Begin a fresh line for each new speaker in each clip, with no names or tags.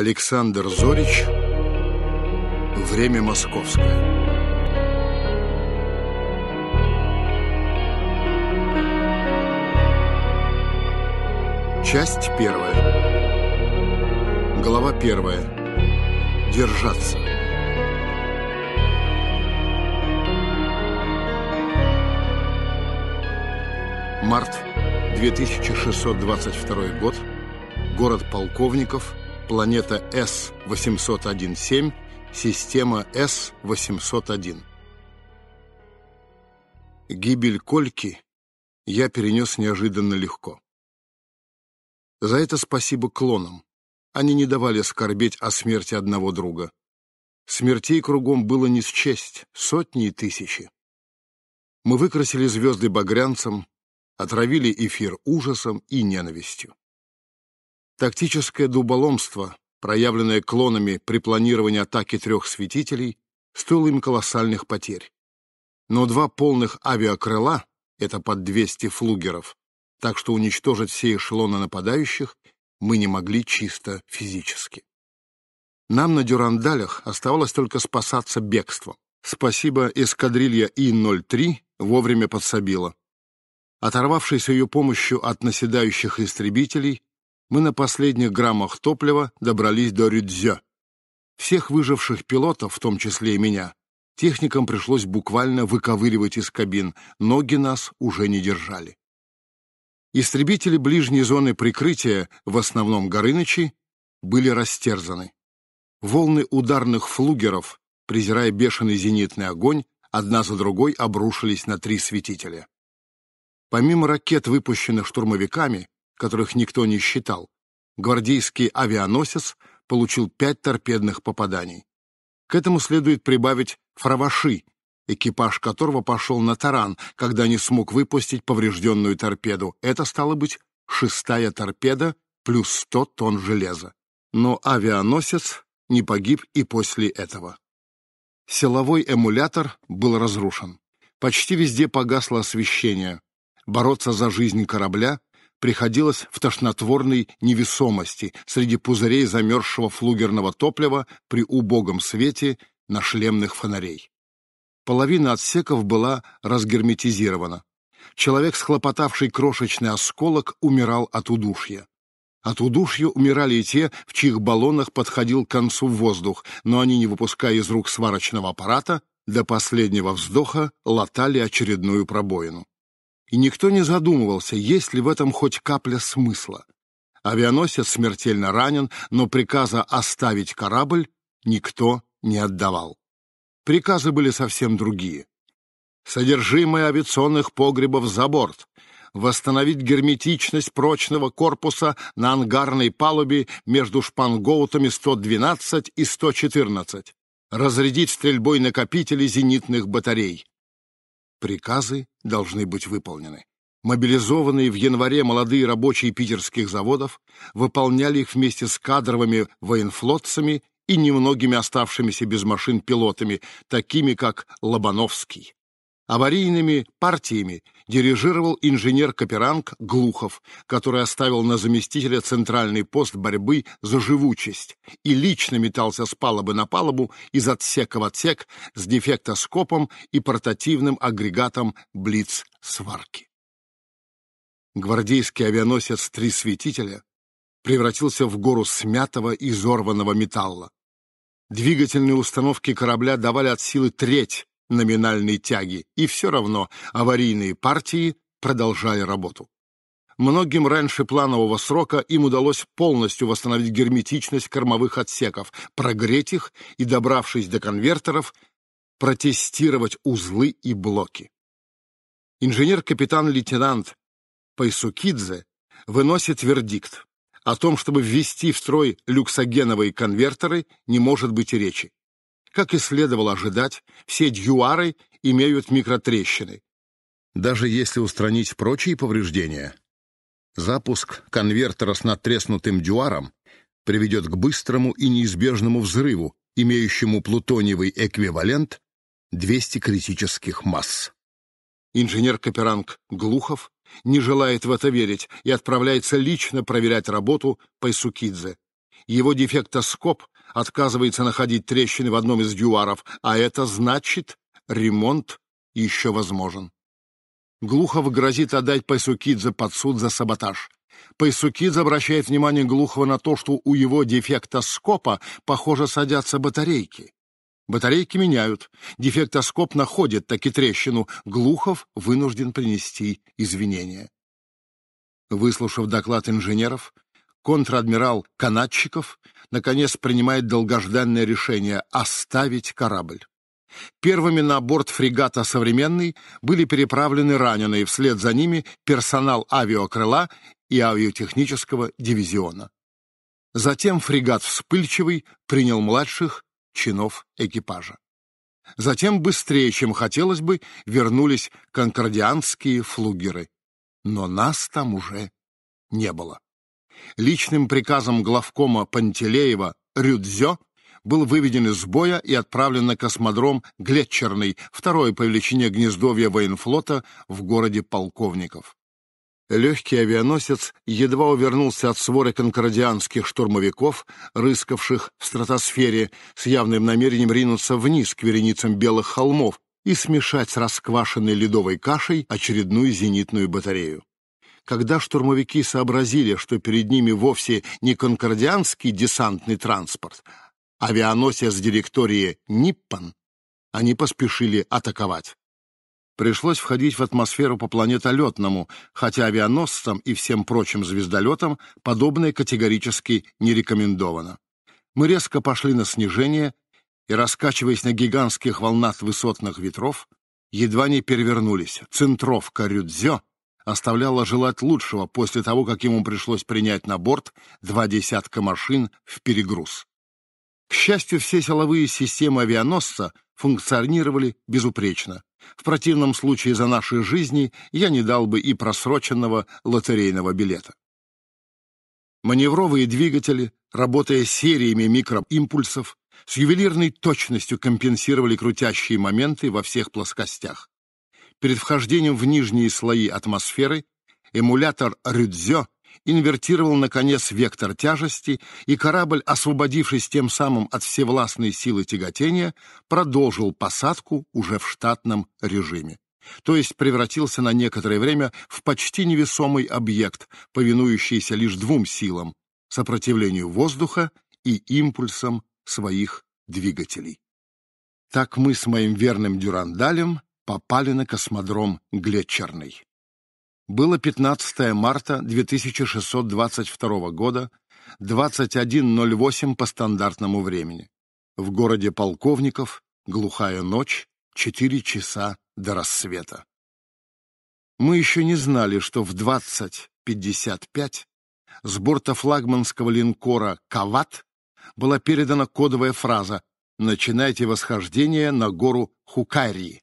Александр Зорич Время московское Часть первая Глава первая Держаться Март 2622 год Город полковников планета с 801 система С-801. Гибель Кольки я перенес неожиданно легко. За это спасибо клонам. Они не давали скорбеть о смерти одного друга. Смертей кругом было не счесть, сотни и тысячи. Мы выкрасили звезды багрянцем, отравили эфир ужасом и ненавистью. Тактическое дуболомство, проявленное клонами при планировании атаки трех святителей, стоило им колоссальных потерь. Но два полных авиакрыла — это под 200 флугеров, так что уничтожить все эшелоны нападающих мы не могли чисто физически. Нам на Дюрандалях оставалось только спасаться бегством. Спасибо, эскадрилья И-03 вовремя подсобила. Оторвавшись ее помощью от наседающих истребителей, мы на последних граммах топлива добрались до Рюдзё. Всех выживших пилотов, в том числе и меня, техникам пришлось буквально выковыривать из кабин, ноги нас уже не держали. Истребители ближней зоны прикрытия, в основном Горынычи, были растерзаны. Волны ударных флугеров, презирая бешеный зенитный огонь, одна за другой обрушились на три светителя. Помимо ракет, выпущенных штурмовиками, которых никто не считал, гвардейский авианосец получил пять торпедных попаданий. К этому следует прибавить фраваши, экипаж которого пошел на таран, когда не смог выпустить поврежденную торпеду. Это стало быть шестая торпеда плюс сто тонн железа. Но авианосец не погиб и после этого. Силовой эмулятор был разрушен. Почти везде погасло освещение. Бороться за жизнь корабля приходилось в тошнотворной невесомости среди пузырей замерзшего флугерного топлива при убогом свете на шлемных фонарей. Половина отсеков была разгерметизирована. Человек, схлопотавший крошечный осколок, умирал от удушья. От удушья умирали и те, в чьих баллонах подходил к концу воздух, но они, не выпуская из рук сварочного аппарата, до последнего вздоха латали очередную пробоину и никто не задумывался, есть ли в этом хоть капля смысла. Авианосец смертельно ранен, но приказа оставить корабль никто не отдавал. Приказы были совсем другие. Содержимое авиационных погребов за борт, восстановить герметичность прочного корпуса на ангарной палубе между шпангоутами 112 и 114, разрядить стрельбой накопители зенитных батарей. Приказы должны быть выполнены. Мобилизованные в январе молодые рабочие питерских заводов выполняли их вместе с кадровыми военфлотцами и немногими оставшимися без машин пилотами, такими как Лобановский. Аварийными партиями дирижировал инженер-каперанг Глухов, который оставил на заместителя центральный пост борьбы за живучесть и лично метался с палубы на палубу из отсека в отсек с дефектоскопом и портативным агрегатом «Блиц-сварки». Гвардейский авианосец «Три светителя» превратился в гору смятого и изорванного металла. Двигательные установки корабля давали от силы треть номинальной тяги, и все равно аварийные партии продолжали работу. Многим раньше планового срока им удалось полностью восстановить герметичность кормовых отсеков, прогреть их и, добравшись до конвертеров, протестировать узлы и блоки. Инженер-капитан-лейтенант Пайсукидзе выносит вердикт. О том, чтобы ввести в строй люксогеновые конвертеры, не может быть речи. Как и следовало ожидать, все дьюары имеют микротрещины. Даже если устранить прочие повреждения, запуск конвертера с натреснутым дюаром приведет к быстрому и неизбежному взрыву, имеющему плутониевый эквивалент 200 критических масс. Инженер Каперанг Глухов не желает в это верить и отправляется лично проверять работу Пайсукидзе. Его дефектоскоп отказывается находить трещины в одном из дюаров, а это значит, ремонт еще возможен. Глухов грозит отдать Пайсукидзе под суд за саботаж. Пайсукидзе обращает внимание Глухова на то, что у его дефектоскопа, похоже, садятся батарейки. Батарейки меняют. Дефектоскоп находит таки трещину. Глухов вынужден принести извинения. Выслушав доклад инженеров, контр-адмирал Канадчиков наконец принимает долгожданное решение оставить корабль. Первыми на борт фрегата «Современный» были переправлены раненые, вслед за ними персонал авиакрыла и авиотехнического дивизиона. Затем фрегат «Вспыльчивый» принял младших чинов экипажа. Затем быстрее, чем хотелось бы, вернулись конкордианские флугеры. Но нас там уже не было личным приказом главкома Пантелеева Рюдзё был выведен из боя и отправлен на космодром Глетчерный, второе по величине гнездовья военфлота в городе полковников. Легкий авианосец едва увернулся от своры конкордианских штурмовиков, рыскавших в стратосфере, с явным намерением ринуться вниз к вереницам белых холмов и смешать с расквашенной ледовой кашей очередную зенитную батарею. Когда штурмовики сообразили, что перед ними вовсе не конкордианский десантный транспорт, авианосец директории Ниппан, они поспешили атаковать. Пришлось входить в атмосферу по планетолетному, хотя авианосцам и всем прочим звездолетам подобное категорически не рекомендовано. Мы резко пошли на снижение и, раскачиваясь на гигантских волнах высотных ветров, едва не перевернулись. Центровка Рюдзё Оставляло желать лучшего после того, как ему пришлось принять на борт два десятка машин в перегруз. К счастью, все силовые системы авианосца функционировали безупречно. В противном случае за наши жизни я не дал бы и просроченного лотерейного билета. Маневровые двигатели, работая сериями микроимпульсов, с ювелирной точностью компенсировали крутящие моменты во всех плоскостях. Перед вхождением в нижние слои атмосферы эмулятор Рюдзё инвертировал, наконец, вектор тяжести, и корабль, освободившись тем самым от всевластной силы тяготения, продолжил посадку уже в штатном режиме. То есть превратился на некоторое время в почти невесомый объект, повинующийся лишь двум силам — сопротивлению воздуха и импульсам своих двигателей. Так мы с моим верным Дюрандалем попали на космодром Глетчерный. Было 15 марта 2622 года, 21.08 по стандартному времени. В городе полковников глухая ночь, 4 часа до рассвета. Мы еще не знали, что в 20.55 с борта флагманского линкора «Кават» была передана кодовая фраза «Начинайте восхождение на гору Хукари».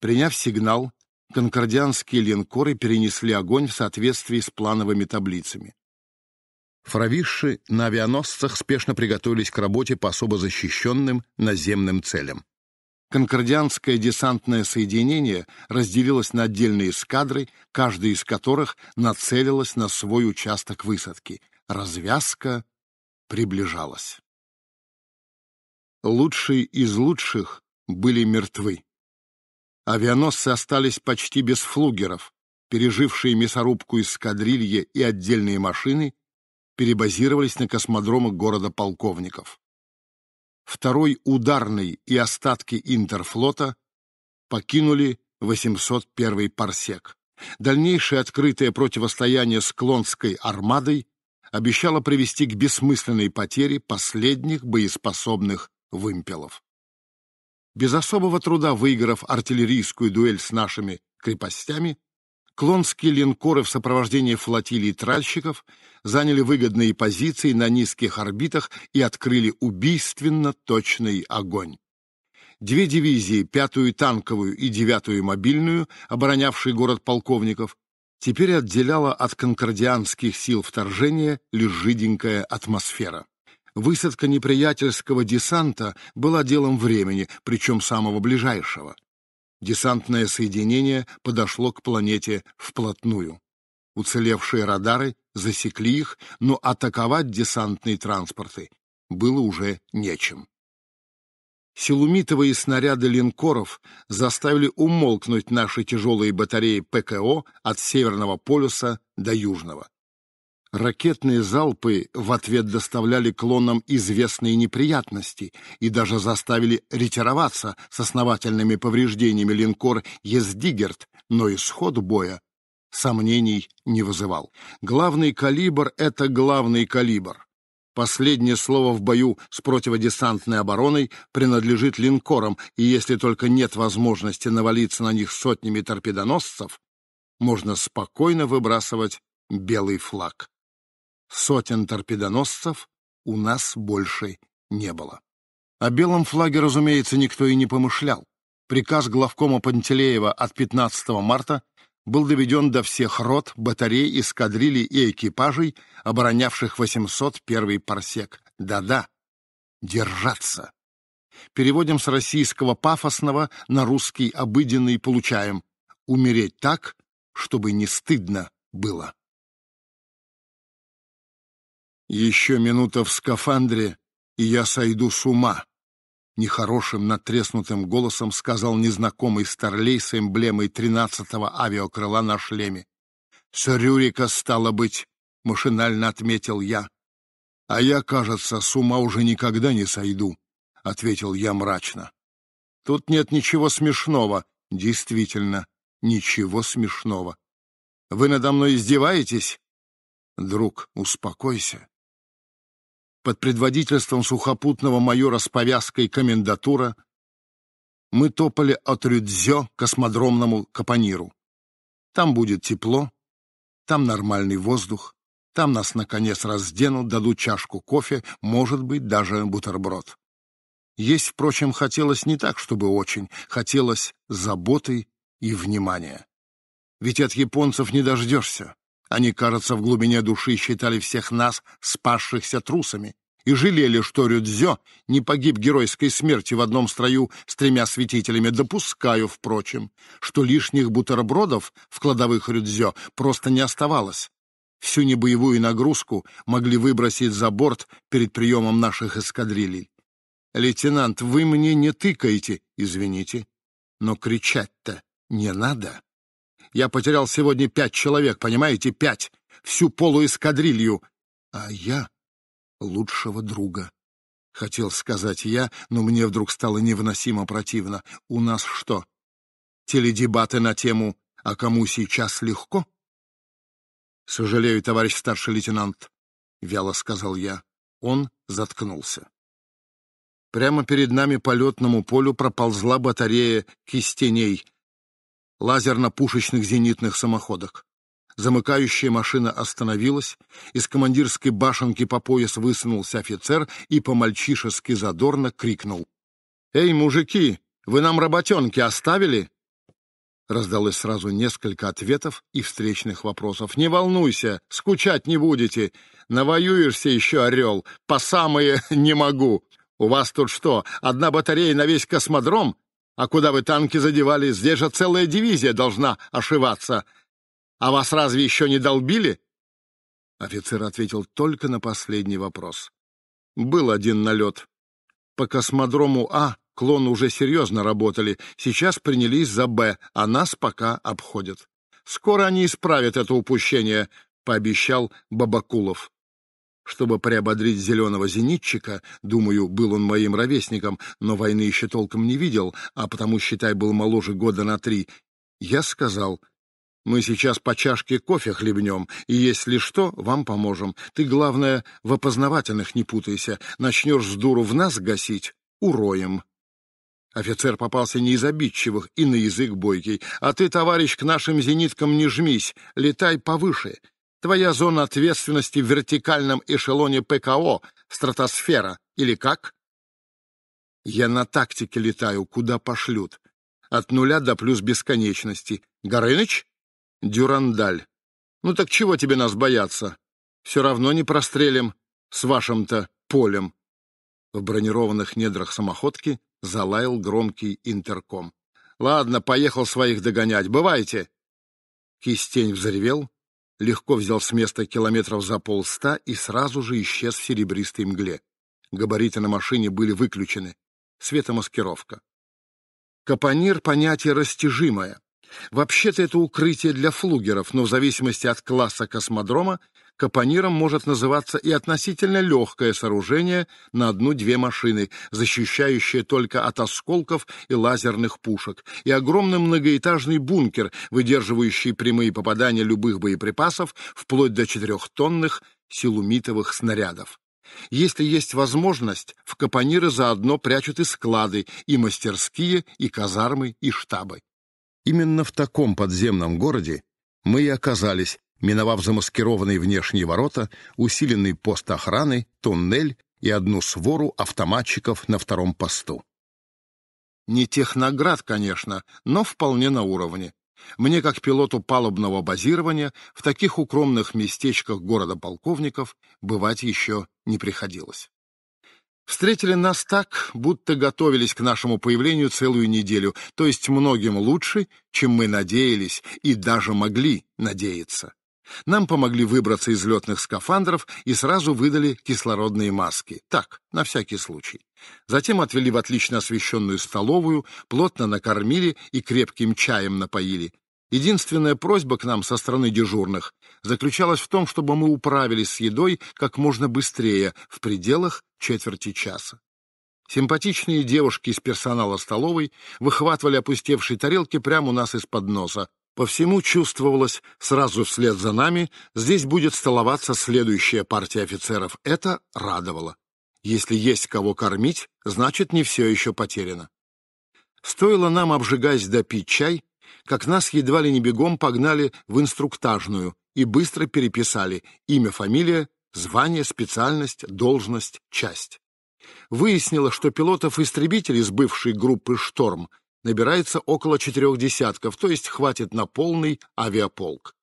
Приняв сигнал, конкордианские линкоры перенесли огонь в соответствии с плановыми таблицами. Фравиши на авианосцах спешно приготовились к работе по особо защищенным наземным целям. Конкордианское десантное соединение разделилось на отдельные эскадры, каждая из которых нацелилась на свой участок высадки. Развязка приближалась. Лучшие из лучших были мертвы. Авианосцы остались почти без флугеров, пережившие мясорубку эскадрильи и отдельные машины перебазировались на космодромы города полковников. Второй ударный и остатки интерфлота покинули 801 парсек. Дальнейшее открытое противостояние с Клонской армадой обещало привести к бессмысленной потере последних боеспособных вымпелов без особого труда выиграв артиллерийскую дуэль с нашими крепостями, клонские линкоры в сопровождении флотилии тральщиков заняли выгодные позиции на низких орбитах и открыли убийственно точный огонь. Две дивизии, пятую танковую и девятую мобильную, оборонявшие город полковников, теперь отделяла от конкордианских сил вторжения лишь жиденькая атмосфера. Высадка неприятельского десанта была делом времени, причем самого ближайшего. Десантное соединение подошло к планете вплотную. Уцелевшие радары засекли их, но атаковать десантные транспорты было уже нечем. Силумитовые снаряды линкоров заставили умолкнуть наши тяжелые батареи ПКО от Северного полюса до Южного. Ракетные залпы в ответ доставляли клонам известные неприятности и даже заставили ретироваться с основательными повреждениями линкор «Ездигерт», но исход боя сомнений не вызывал. Главный калибр — это главный калибр. Последнее слово в бою с противодесантной обороной принадлежит линкорам, и если только нет возможности навалиться на них сотнями торпедоносцев, можно спокойно выбрасывать белый флаг сотен торпедоносцев у нас больше не было. О белом флаге, разумеется, никто и не помышлял. Приказ главкома Пантелеева от 15 марта был доведен до всех рот, батарей, эскадрилий и экипажей, оборонявших 801 парсек. Да-да, держаться. Переводим с российского пафосного на русский обыденный получаем. Умереть так, чтобы не стыдно было. Еще минута в скафандре, и я сойду с ума. Нехорошим натреснутым голосом сказал незнакомый старлей с эмблемой тринадцатого авиакрыла на шлеме. «С стало быть», — машинально отметил я. «А я, кажется, с ума уже никогда не сойду», — ответил я мрачно. «Тут нет ничего смешного». «Действительно, ничего смешного». «Вы надо мной издеваетесь?» «Друг, успокойся под предводительством сухопутного майора с повязкой комендатура, мы топали от Рюдзё к космодромному Капониру. Там будет тепло, там нормальный воздух, там нас, наконец, разденут, дадут чашку кофе, может быть, даже бутерброд. Есть, впрочем, хотелось не так, чтобы очень, хотелось заботы и внимания. Ведь от японцев не дождешься. Они, кажется, в глубине души считали всех нас спасшихся трусами и жалели, что Рюдзё не погиб геройской смертью в одном строю с тремя святителями. Допускаю, впрочем, что лишних бутербродов в кладовых Рюдзё просто не оставалось. Всю небоевую нагрузку могли выбросить за борт перед приемом наших эскадрилей. «Лейтенант, вы мне не тыкаете, извините, но кричать-то не надо». Я потерял сегодня пять человек, понимаете, пять. Всю полуэскадрилью. А я лучшего друга. Хотел сказать я, но мне вдруг стало невыносимо противно. У нас что? Теледебаты на тему «А кому сейчас легко?» «Сожалею, товарищ старший лейтенант», — вяло сказал я. Он заткнулся. Прямо перед нами по летному полю проползла батарея кистеней — лазерно-пушечных зенитных самоходок. Замыкающая машина остановилась, из командирской башенки по пояс высунулся офицер и по-мальчишески задорно крикнул. «Эй, мужики, вы нам работенки оставили?» Раздалось сразу несколько ответов и встречных вопросов. «Не волнуйся, скучать не будете. Навоюешься еще, орел. По самые не могу. У вас тут что, одна батарея на весь космодром? А куда вы танки задевали? Здесь же целая дивизия должна ошиваться. А вас разве еще не долбили?» Офицер ответил только на последний вопрос. «Был один налет. По космодрому А клон уже серьезно работали. Сейчас принялись за Б, а нас пока обходят. Скоро они исправят это упущение», — пообещал Бабакулов чтобы приободрить зеленого зенитчика, думаю, был он моим ровесником, но войны еще толком не видел, а потому, считай, был моложе года на три, я сказал, мы сейчас по чашке кофе хлебнем, и если что, вам поможем. Ты, главное, в опознавательных не путайся, начнешь с дуру в нас гасить, уроем. Офицер попался не из обидчивых и на язык бойкий. А ты, товарищ, к нашим зениткам не жмись, летай повыше. Твоя зона ответственности в вертикальном эшелоне ПКО, стратосфера, или как? Я на тактике летаю, куда пошлют. От нуля до плюс бесконечности. Горыныч? Дюрандаль. Ну так чего тебе нас бояться? Все равно не прострелим с вашим-то полем. В бронированных недрах самоходки залаял громкий интерком. «Ладно, поехал своих догонять. Бывайте!» Кистень взревел, легко взял с места километров за полста и сразу же исчез в серебристой мгле. Габариты на машине были выключены. Светомаскировка. Капонир — понятие растяжимое. Вообще-то это укрытие для флугеров, но в зависимости от класса космодрома Капониром может называться и относительно легкое сооружение на одну-две машины, защищающее только от осколков и лазерных пушек, и огромный многоэтажный бункер, выдерживающий прямые попадания любых боеприпасов, вплоть до четырехтонных силумитовых снарядов. Если есть возможность, в капониры заодно прячут и склады, и мастерские, и казармы, и штабы. Именно в таком подземном городе мы и оказались, Миновав замаскированные внешние ворота, усиленный пост охраны, туннель и одну свору автоматчиков на втором посту. Не тех наград, конечно, но вполне на уровне. Мне, как пилоту палубного базирования, в таких укромных местечках города полковников бывать еще не приходилось. Встретили нас так, будто готовились к нашему появлению целую неделю, то есть многим лучше, чем мы надеялись и даже могли надеяться. Нам помогли выбраться из летных скафандров и сразу выдали кислородные маски. Так, на всякий случай. Затем отвели в отлично освещенную столовую, плотно накормили и крепким чаем напоили. Единственная просьба к нам со стороны дежурных заключалась в том, чтобы мы управились с едой как можно быстрее, в пределах четверти часа. Симпатичные девушки из персонала столовой выхватывали опустевшие тарелки прямо у нас из-под носа, по всему чувствовалось, сразу вслед за нами здесь будет столоваться следующая партия офицеров. Это радовало. Если есть кого кормить, значит, не все еще потеряно. Стоило нам, обжигаясь, допить чай, как нас едва ли не бегом погнали в инструктажную и быстро переписали имя, фамилия, звание, специальность, должность, часть. Выяснилось, что пилотов-истребителей из бывшей группы «Шторм» набирается около четырех десятков, то есть хватит на полный авиаполк.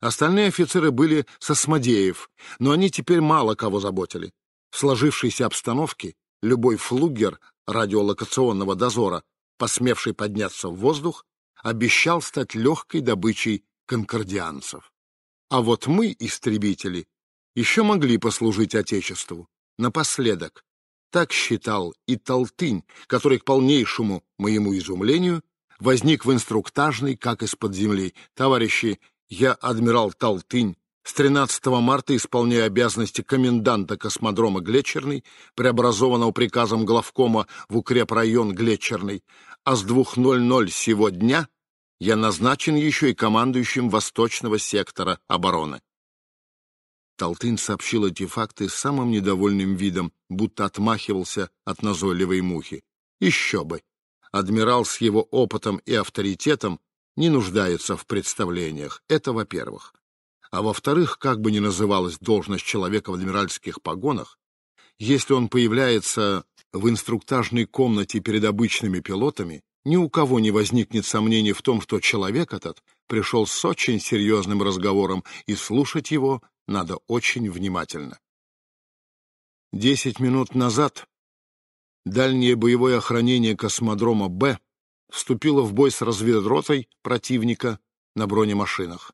Остальные офицеры были сосмодеев, но они теперь мало кого заботили. В сложившейся обстановке любой флугер радиолокационного дозора, посмевший подняться в воздух, обещал стать легкой добычей конкордианцев. А вот мы, истребители, еще могли послужить Отечеству. Напоследок, так считал и Толтынь, который, к полнейшему моему изумлению, возник в инструктажной, как из-под земли. «Товарищи, я адмирал Толтынь, с 13 марта исполняю обязанности коменданта космодрома Глечерный, преобразованного приказом главкома в укрепрайон Глечерный, а с 2.00 сего дня я назначен еще и командующим Восточного сектора обороны. Толтын сообщил эти факты с самым недовольным видом, будто отмахивался от назойливой мухи. Еще бы! Адмирал с его опытом и авторитетом не нуждается в представлениях. Это во-первых. А во-вторых, как бы ни называлась должность человека в адмиральских погонах, если он появляется в инструктажной комнате перед обычными пилотами, ни у кого не возникнет сомнений в том, что человек этот пришел с очень серьезным разговором, и слушать его надо очень внимательно. Десять минут назад дальнее боевое охранение космодрома «Б» вступило в бой с разведротой противника на бронемашинах.